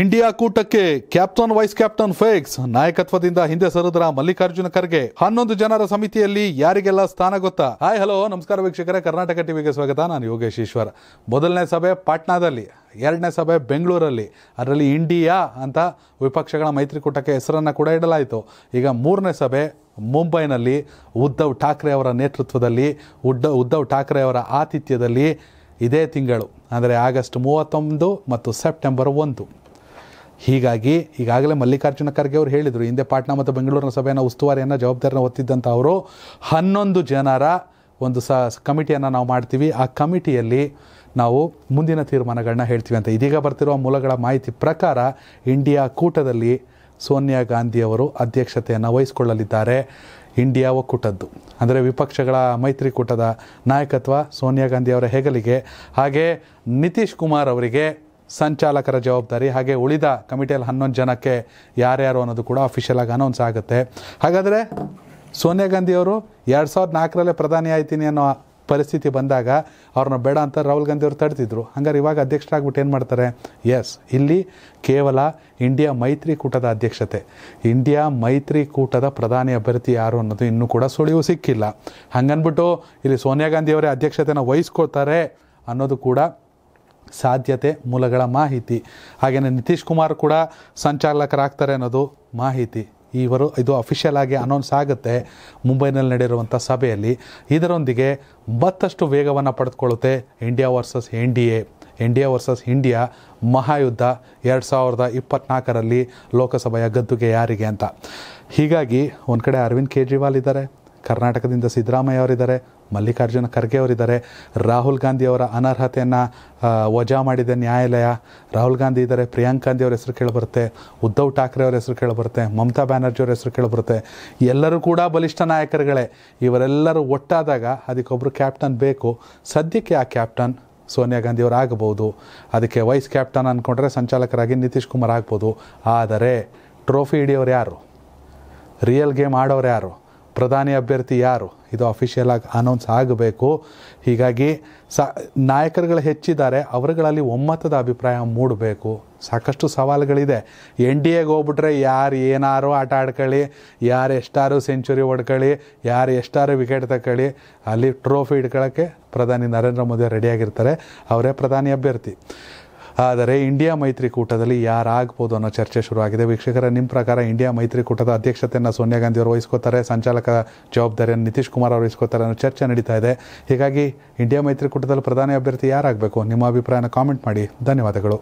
India ಕೂಟಕ್ಕೆ captain vice captain ಫೇಕ್ಸ್ ನಾಯಕತ್ವದಿಂದ ಹಿಂದೆ ಸರಿದ್ರ ಮಲ್ಲಿಕಾರ್ಜುನ ಖರ್ಗೆ ಹನ್ನೊಂದು ಜನರ ಸಮಿತಿಯಲ್ಲಿ ಯಾರಿಗೆಲ್ಲ ಸ್ಥಾನ ಗೊತ್ತಾ ಹಾಯ್ ಹಲೋ ನಮಸ್ಕಾರ ವೀಕ್ಷಕರೇ ಕರ್ನಾಟಕ ಟಿವಿಗೆ ಸ್ವಾಗತ ನಾನು ಯೋಗೇಶ್ ಈಶ್ವರ್ ಮೊದಲನೇ ಸಭೆ ಪಾಟ್ನಾದಲ್ಲಿ ಎರಡನೇ ಸಭೆ ಬೆಂಗಳೂರಲ್ಲಿ ಅದರಲ್ಲಿ ಇಂಡಿಯಾ ಅಂತ ವಿಪಕ್ಷಗಳ ಮೈತ್ರಿಕೂಟಕ್ಕೆ ಹೆಸರನ್ನು ಕೂಡ ಇಡಲಾಯಿತು ಈಗ ಮೂರನೇ ಸಭೆ ಮುಂಬೈನಲ್ಲಿ ಉದ್ಧವ್ ಠಾಕ್ರೆ ಅವರ ನೇತೃತ್ವದಲ್ಲಿ ಉಡ್ಡ ಉದ್ಧವ್ ಠಾಕ್ರೆ ಅವರ ಆತಿಥ್ಯದಲ್ಲಿ ಇದೇ ತಿಂಗಳು ಅಂದರೆ ಆಗಸ್ಟ್ ಮೂವತ್ತೊಂದು ಮತ್ತು ಸೆಪ್ಟೆಂಬರ್ ಒಂದು ಹೀಗಾಗಿ ಈಗಾಗಲೇ ಮಲ್ಲಿಕಾರ್ಜುನ ಖರ್ಗೆ ಅವರು ಹೇಳಿದರು ಹಿಂದೆ ಪಾಟ್ನಾ ಮತ್ತು ಬೆಂಗಳೂರಿನ ಸಭೆಯನ್ನು ಉಸ್ತುವಾರಿಯನ್ನು ಜವಾಬ್ದಾರಿನ ಹೊತ್ತಿದ್ದಂಥ ಅವರು ಹನ್ನೊಂದು ಜನರ ಒಂದು ಸ ಕಮಿಟಿಯನ್ನು ನಾವು ಮಾಡ್ತೀವಿ ಆ ಕಮಿಟಿಯಲ್ಲಿ ನಾವು ಮುಂದಿನ ತೀರ್ಮಾನಗಳನ್ನ ಹೇಳ್ತೀವಿ ಅಂತ ಇದೀಗ ಬರ್ತಿರುವ ಮೂಲಗಳ ಮಾಹಿತಿ ಪ್ರಕಾರ ಇಂಡಿಯಾ ಕೂಟದಲ್ಲಿ ಸೋನಿಯಾ ಗಾಂಧಿಯವರು ಅಧ್ಯಕ್ಷತೆಯನ್ನು ವಹಿಸಿಕೊಳ್ಳಲಿದ್ದಾರೆ ಇಂಡಿಯಾ ಒಕ್ಕೂಟದ್ದು ಅಂದರೆ ವಿಪಕ್ಷಗಳ ಮೈತ್ರಿಕೂಟದ ನಾಯಕತ್ವ ಸೋನಿಯಾ ಗಾಂಧಿ ಅವರ ಹೆಗಲಿಗೆ ಹಾಗೆ ನಿತೀಶ್ ಕುಮಾರ್ ಅವರಿಗೆ ಸಂಚಾಲಕರ ಜವಾಬ್ದಾರಿ ಹಾಗೆ ಉಳಿದ ಕಮಿಟಿಯಲ್ಲಿ ಹನ್ನೊಂದು ಜನಕ್ಕೆ ಯಾರ್ಯಾರು ಅನ್ನೋದು ಕೂಡ ಅಫಿಷಿಯಲ್ ಆಗಿ ಅನೌನ್ಸ್ ಆಗುತ್ತೆ ಹಾಗಾದರೆ ಸೋನಿಯಾ ಗಾಂಧಿಯವರು ಎರಡು ಸಾವಿರದ ನಾಲ್ಕರಲ್ಲೇ ಪ್ರಧಾನಿ ಆಯ್ತೀನಿ ಅನ್ನೋ ಪರಿಸ್ಥಿತಿ ಬಂದಾಗ ಅವ್ರನ್ನ ಬೇಡ ಅಂತ ರಾಹುಲ್ ಗಾಂಧಿ ಅವರು ತಡೆದಿದ್ರು ಹಂಗಾರೆ ಇವಾಗ ಅಧ್ಯಕ್ಷರಾಗ್ಬಿಟ್ಟು ಏನು ಮಾಡ್ತಾರೆ ಎಸ್ ಇಲ್ಲಿ ಕೇವಲ ಇಂಡಿಯಾ ಮೈತ್ರಿಕೂಟದ ಅಧ್ಯಕ್ಷತೆ ಇಂಡಿಯಾ ಮೈತ್ರಿಕೂಟದ ಪ್ರಧಾನಿ ಅಭ್ಯರ್ಥಿ ಯಾರು ಅನ್ನೋದು ಇನ್ನೂ ಕೂಡ ಸುಳಿವು ಸಿಕ್ಕಿಲ್ಲ ಹಂಗನ್ಬಿಟ್ಟು ಇಲ್ಲಿ ಸೋನಿಯಾ ಗಾಂಧಿಯವರೇ ಅಧ್ಯಕ್ಷತೆನ ವಹಿಸ್ಕೊಳ್ತಾರೆ ಅನ್ನೋದು ಕೂಡ ಸಾಧ್ಯತೆ ಮೂಲಗಳ ಮಾಹಿತಿ ಹಾಗೆಯೇ ನಿತೀಶ್ ಕುಮಾರ್ ಕೂಡ ಸಂಚಾಲಕರಾಗ್ತಾರೆ ಅನ್ನೋದು ಮಾಹಿತಿ ಇವರು ಇದು ಅಫಿಷಿಯಲ್ ಆಗಿ ಅನೌನ್ಸ್ ಆಗುತ್ತೆ ಮುಂಬೈನಲ್ಲಿ ನಡೆಯಿರುವಂಥ ಸಭೆಯಲ್ಲಿ ಇದರೊಂದಿಗೆ ಮತ್ತಷ್ಟು ವೇಗವನ್ನು ಪಡೆದುಕೊಳ್ಳುತ್ತೆ India versus N D A India versus India ಮಹಾಯುದ್ಧ ಎರಡು ಸಾವಿರದ ಇಪ್ಪತ್ತ್ನಾಲ್ಕರಲ್ಲಿ ಲೋಕಸಭೆಯ ಗದ್ದುಗೆ ಯಾರಿಗೆ ಅಂತ ಹೀಗಾಗಿ ಒಂದು ಕಡೆ ಅರವಿಂದ್ ಕೇಜ್ರಿವಾಲ್ ಇದ್ದಾರೆ ಕರ್ನಾಟಕದಿಂದ ಸಿದ್ದರಾಮಯ್ಯ ಅವರಿದ್ದಾರೆ ಮಲ್ಲಿಕಾರ್ಜುನ ಖರ್ಗೆ ಅವರಿದ್ದಾರೆ ರಾಹುಲ್ ಗಾಂಧಿ ಅವರ ಅನರ್ಹತೆಯನ್ನು ವಜಾ ಮಾಡಿದೆ ನ್ಯಾಯಾಲಯ ರಾಹುಲ್ ಗಾಂಧಿ ಇದ್ದಾರೆ ಪ್ರಿಯಾಂಕ್ ಗಾಂಧಿ ಅವರ ಹೆಸರು ಕೇಳಿಬರುತ್ತೆ ಉದ್ಧವ್ ಠಾಕ್ರೆ ಅವರ ಹೆಸರು ಕೇಳಿಬರುತ್ತೆ ಮಮತಾ ಬ್ಯಾನರ್ಜಿ ಅವರ ಹೆಸರು ಕೇಳಿಬರುತ್ತೆ ಎಲ್ಲರೂ ಕೂಡ ಬಲಿಷ್ಠ ನಾಯಕರುಗಳೇ ಇವರೆಲ್ಲರೂ ಒಟ್ಟಾದಾಗ ಅದಕ್ಕೊಬ್ಬರು ಕ್ಯಾಪ್ಟನ್ ಬೇಕು ಸದ್ಯಕ್ಕೆ ಆ ಕ್ಯಾಪ್ಟನ್ ಸೋನಿಯಾ ಅವರು ಆಗಬಹುದು ಅದಕ್ಕೆ ವೈಸ್ ಕ್ಯಾಪ್ಟನ್ ಅಂದ್ಕೊಂಡ್ರೆ ಸಂಚಾಲಕರಾಗಿ ನಿತೀಶ್ ಕುಮಾರ್ ಆಗ್ಬೋದು ಆದರೆ ಟ್ರೋಫಿ ಹಿಡಿಯೋರು ಯಾರು ರಿಯಲ್ ಗೇಮ್ ಆಡೋರು ಯಾರು ಪ್ರಧಾನಿ ಅಭ್ಯರ್ಥಿ ಯಾರು ಇದು ಅಫಿಷಿಯಲ್ ಆಗಿ ಅನೌನ್ಸ್ ಆಗಬೇಕು ಹೀಗಾಗಿ ಸ ನಾಯಕರುಗಳು ಹೆಚ್ಚಿದ್ದಾರೆ ಅವರುಗಳಲ್ಲಿ ಒಮ್ಮತದ ಅಭಿಪ್ರಾಯ ಮೂಡಬೇಕು ಸಾಕಷ್ಟು ಸವಾಲುಗಳಿದೆ ಎನ್ ಡಿ ಎಗೆ ಹೋಗ್ಬಿಟ್ರೆ ಯಾರು ಏನಾರು ಆಟ ಆಡ್ಕೊಳ್ಳಿ ಯಾರು ಎಷ್ಟಾರು ಸೆಂಚುರಿ ಹೊಡ್ಕೊಳ್ಳಿ ಯಾರು ಎಷ್ಟಾರು ವಿಕೆಟ್ ತಗೊಳ್ಳಿ ಅಲ್ಲಿ ಟ್ರೋಫಿ ಇಟ್ಕೊಳ್ಳೋಕ್ಕೆ ಪ್ರಧಾನಿ ನರೇಂದ್ರ ಮೋದಿ ರೆಡಿಯಾಗಿರ್ತಾರೆ ಅವರೇ ಪ್ರಧಾನಿ ಅಭ್ಯರ್ಥಿ ಆದರೆ ಇಂಡಿಯಾ ಮೈತ್ರಿಕೂಟದಲ್ಲಿ ಯಾರಾಗ್ಬೋದು ಅನ್ನೋ ಚರ್ಚೆ ಶುರುವಾಗಿದೆ ವೀಕ್ಷಕರ ನಿಮ್ಮ ಪ್ರಕಾರ ಇಂಡಿಯಾ ಮೈತ್ರಿಕೂಟದ ಅಧ್ಯಕ್ಷತೆಯನ್ನು ಸೋನಿಯಾ ಗಾಂಧಿ ಅವರು ವಹಿಸ್ಕೋತಾರೆ ಸಂಚಾಲಕ ಜವಾಬ್ದಾರಿಯನ್ನು ನಿತೀಶ್ ಕುಮಾರ್ ಅವರು ವಹಿಸ್ಕೋತಾರೆ ಅನ್ನೋ ಚರ್ಚೆ ನಡೀತಾ ಇದೆ ಹೀಗಾಗಿ ಇಂಡಿಯಾ ಮೈತ್ರಿಕೂಟದಲ್ಲಿ ಪ್ರಧಾನಿ ಅಭ್ಯರ್ಥಿ ಯಾರಾಗಬೇಕು ನಿಮ್ಮ ಅಭಿಪ್ರಾಯನ ಕಾಮೆಂಟ್ ಮಾಡಿ ಧನ್ಯವಾದಗಳು